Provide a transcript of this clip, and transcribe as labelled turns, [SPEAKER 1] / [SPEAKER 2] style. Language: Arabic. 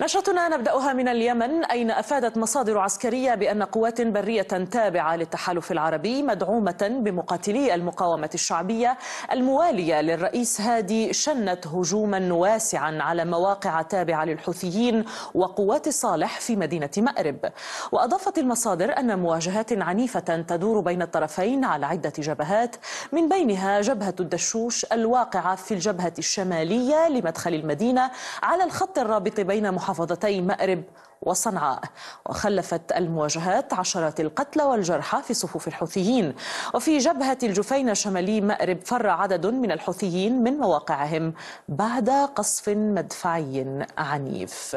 [SPEAKER 1] نشرتنا نبدأها من اليمن أين أفادت مصادر عسكرية بأن قوات برية تابعة للتحالف العربي مدعومة بمقاتلي المقاومة الشعبية الموالية للرئيس هادي شنت هجوما واسعا على مواقع تابعة للحوثيين وقوات صالح في مدينة مأرب وأضافت المصادر أن مواجهات عنيفة تدور بين الطرفين على عدة جبهات من بينها جبهة الدشوش الواقعة في الجبهة الشمالية لمدخل المدينة على الخط الرابط بين محافظة محافظتي مأرب وصنعاء وخلفت المواجهات عشرات القتلى والجرحى في صفوف الحوثيين وفي جبهة الجفين شمالي مأرب فر عدد من الحوثيين من مواقعهم بعد قصف مدفعي عنيف